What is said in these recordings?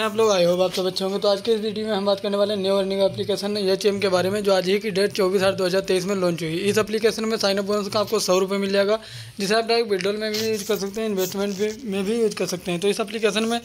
आप लोग आए हो आप सब तो अच्छे होंगे तो आज के इस वीडियो में हम बात करने वाले न्यू अर्निंग एप्लीकेशन एच के बारे में जो आज ही की डेट चौबीस आठ दो हज़ार तेईस में लॉन्च हुई इस एप्लीकेशन में साइन अप बोनस का आपको सौ रुपये मिल जाएगा जिसे आप डायरेक्ट विड्रोल में भी यूज़ कर सकते हैं इन्वेस्टमेंट में भी यूज़ कर सकते हैं तो इस एप्लीकेशन में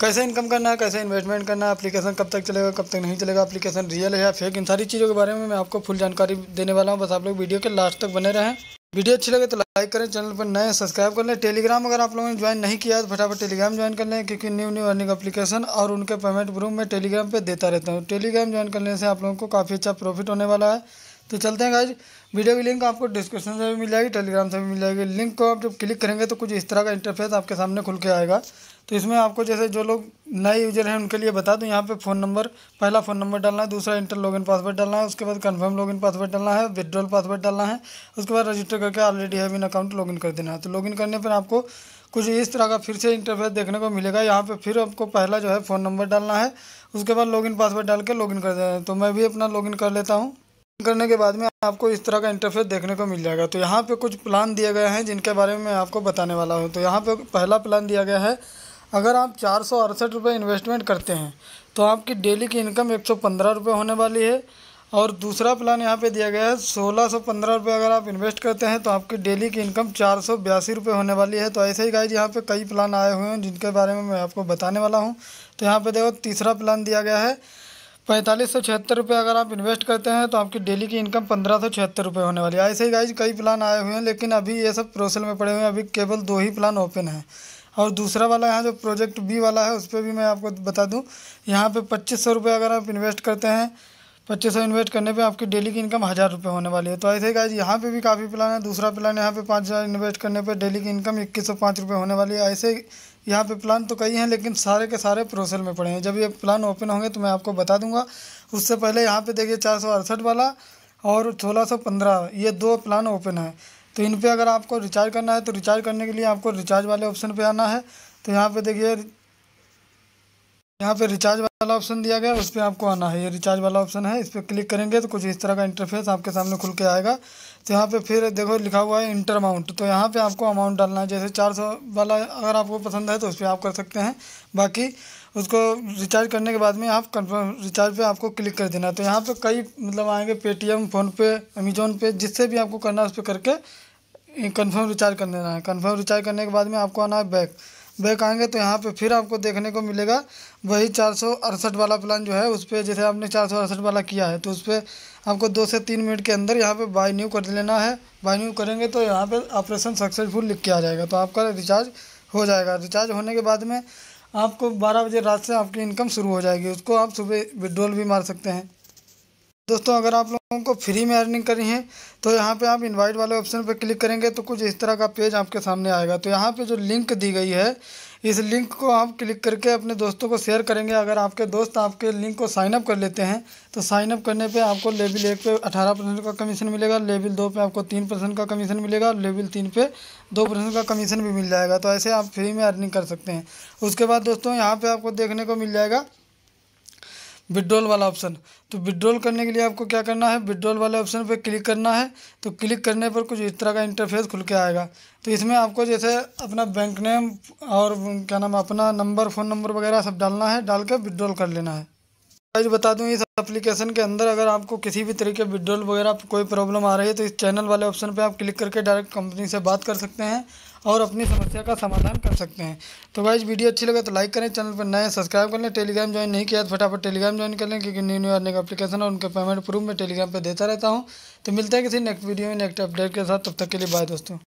कैसे इनकम करना है कैसे इन्वेस्टमेंट करना है अपलीकेशन कब तक चलेगा कब तक नहीं चलेगा अपलीकेशन रियल है या फेक इन सारी चीज़ों के बारे में मैं आपको फुल जानकारी देने वाला हूँ बस आप लोग वीडियो के लास्ट तक बने रहें वीडियो अच्छी लगे तो लाइक करें चैनल पर नए सब्सक्राइब कर लें टेलीग्राम अगर आप लोगों ने ज्वाइन नहीं किया तो फटाफट टेलीग्राम ज्वाइन कर लें क्योंकि न्यू न्यू अर्निंग एप्लीकेशन और उनके पेमेंट ग्रुप में टेलीग्राम पर देता रहता हूँ टेलीग्राम ज्वाइन करने से आप लोगों को काफ़ी अच्छा प्रॉफिट होने वाला है तो चलते हैं गाइज वीडियो की लिंक आपको डिस्क्रिप्शन से भी मिल जाएगी टेलीग्राम से भी मिल जाएगी लिंक को आप जब क्लिक करेंगे तो कुछ इस तरह का इंटरफेस आपके सामने खुल के आएगा तो इसमें आपको जैसे जो लोग नए यूजर हैं उनके लिए बता दूँ यहाँ पे फ़ोन नंबर पहला फ़ोन नंबर डालना है दूसरा इंटर लॉगिन पासवर्ड डालना है उसके बाद लॉग लॉगिन पासवर्ड डालना है विदड्रॉल पासवर्ड डालना है उसके बाद रजिस्टर करके ऑलरेडी इन अकाउंट लॉगिन कर देना है तो लॉगिन करने पर आपको कुछ इस तरह का फिर से इंटरफेस देखने को मिलेगा यहाँ पर फिर आपको पहला जो है फ़ोन नंबर डालना है उसके बाद लॉगिन पासवर्ड डाल के लॉगिन कर देना है तो मैं भी अपना लॉगिन कर लेता हूँ करने के बाद में आपको इस तरह का इंटरफेस देखने को मिल जाएगा तो यहाँ पे कुछ प्लान दिए गए हैं जिनके बारे में मैं आपको बताने वाला हूँ तो यहाँ पे पहला प्लान दिया गया है अगर आप चार सौ अड़सठ रुपये इन्वेस्टमेंट करते हैं तो आपकी डेली की इनकम एक सौ पंद्रह रुपये होने वाली है और दूसरा प्लान यहाँ पे दिया गया है सोलह सौ पंद्रह रुपये अगर आप इन्वेस्ट करते हैं तो आपकी डेली की इनकम चार सौ बयासी रुपये होने वाली है तो ऐसे ही गाइज यहाँ पे कई प्लान आए हुए हैं जिनके बारे में मैं आपको बताने वाला हूँ तो यहाँ पे देखो तीसरा प्लान दिया गया है पैंतालीस सौ छिहत्तर रुपये अगर आप इन्वेस्ट करते हैं तो आपकी डेली की इनकम पंद्रह सौ छिहत्तर रुपये होने वाली है ऐसे ही गाइज कई प्लान आए हुए हैं लेकिन अभी ये सब प्रोसेल में पड़े हुए हैं अभी केवल दो ही प्लान ओपन हैं और दूसरा वाला यहाँ जो प्रोजेक्ट बी वाला है उस पर भी मैं आपको बता दूँ यहाँ पर पच्चीस सौ रुपये अगर आप इन्वेस्ट करते हैं पच्चीस सौ इन्वेस्ट करने पे आपकी डेली की इनकम हज़ार रुपये होने वाली है तो ऐसे ही यहाँ पे भी काफ़ी प्लान है दूसरा प्लान यहाँ पे पाँच हज़ार इन्वेस्ट करने पे डेली की इनकम इक्कीस सौ पाँच रुपये होने वाली है ऐसे यहाँ पे प्लान तो कई हैं लेकिन सारे के सारे प्रोसेल में पड़े हैं जब ये प्लान ओपन होंगे तो मैं आपको बता दूंगा उससे पहले यहाँ पर देखिए चार वाला और सोलह ये दो प्लान ओपन है तो इन पर अगर आपको रिचार्ज करना है तो रिचार्ज करने के लिए आपको रिचार्ज वाले ऑप्शन पर आना है तो यहाँ पर देखिए यहाँ पे रिचार्ज वाला ऑप्शन दिया गया उस पर आपको आना है ये रिचार्ज वाला ऑप्शन है इस पर क्लिक करेंगे तो कुछ इस तरह का इंटरफेस आपके सामने खुल के आएगा तो यहाँ पे फिर देखो लिखा हुआ है इंटर अमाउंट तो यहाँ पे आपको अमाउंट डालना है जैसे चार सौ वाला अगर आपको पसंद है तो उस पर आप कर सकते हैं बाकी उसको रिचार्ज करने के बाद में आप कन्फर्म रिचार्ज पर आपको क्लिक कर देना तो यहाँ पर कई मतलब टी पेटीएम फ़ोनपे अमेजोन पे जिससे भी आपको करना है उस पर करके कन्फर्म रिचार्ज कर देना है कन्फर्म रिचार्ज करने के बाद में आपको आना है बैक बैक आएंगे तो यहाँ पे फिर आपको देखने को मिलेगा वही चार वाला प्लान जो है उस पर जैसे आपने चार वाला किया है तो उस पर आपको दो से तीन मिनट के अंदर यहाँ पे बाय न्यू कर लेना है बाय न्यू करेंगे तो यहाँ पे ऑपरेशन सक्सेसफुल लिख के आ जाएगा तो आपका रिचार्ज हो जाएगा रिचार्ज होने के बाद में आपको बारह बजे रात से आपकी इनकम शुरू हो जाएगी उसको आप सुबह विड्रॉल भी मार सकते हैं दोस्तों अगर आप लोगों को फ्री में अर्निंग करनी है तो यहाँ पे आप इनवाइट वाले ऑप्शन पर क्लिक करेंगे तो कुछ इस तरह का पेज आपके सामने आएगा तो यहाँ पे जो लिंक दी गई है इस लिंक को आप क्लिक करके अपने दोस्तों को शेयर करेंगे अगर आपके दोस्त आपके लिंक को साइनअप कर लेते हैं तो साइनअप करने पे आपको लेवल एक पे अठारह परसेंट का कमीशन मिलेगा लेवल दो पे आपको तीन परसेंट का कमीशन मिलेगा लेवल तीन पर दो परसेंट का कमीशन भी मिल जाएगा तो ऐसे आप फ्री में अर्निंग कर सकते हैं उसके बाद दोस्तों यहाँ पर आपको देखने को मिल जाएगा विड्रॉल वाला ऑप्शन तो विड्रॉल करने के लिए आपको क्या करना है विड्रॉल वाले ऑप्शन पर क्लिक करना है तो क्लिक करने पर कुछ इस तरह का इंटरफेस खुल के आएगा तो इसमें आपको जैसे अपना बैंक नेम और क्या नाम अपना नंबर फ़ोन नंबर वगैरह सब डालना है डाल कर विड्रॉल कर लेना है आज बता दूं इस एप्लीकेशन के अंदर अगर आपको किसी भी तरीके विड्रॉल वगैरह कोई प्रॉब्लम आ रही है तो इस चैनल वाले ऑप्शन पे आप क्लिक करके डायरेक्ट कंपनी से बात कर सकते हैं और अपनी समस्या का समाधान कर सकते हैं तो गाइज वीडियो अच्छी लगे तो लाइक करें चैनल पर नए सब्सक्राइब कर लें टेलीग्राम ज्वाइन नहीं किया तो फटाफट टेलीग्राम ज्वाइन कर लें क्योंकि न्यू न्यू अर्निंग एप्लीकेशन और उनके पेमेंट प्रूफ मैं टेलीग्राम पर देता रहता हूँ तो मिलता है किसी नेक्स्ट वीडियो में नेक्स्ट अपडेट के साथ तब तक के लिए बाय दोस्तों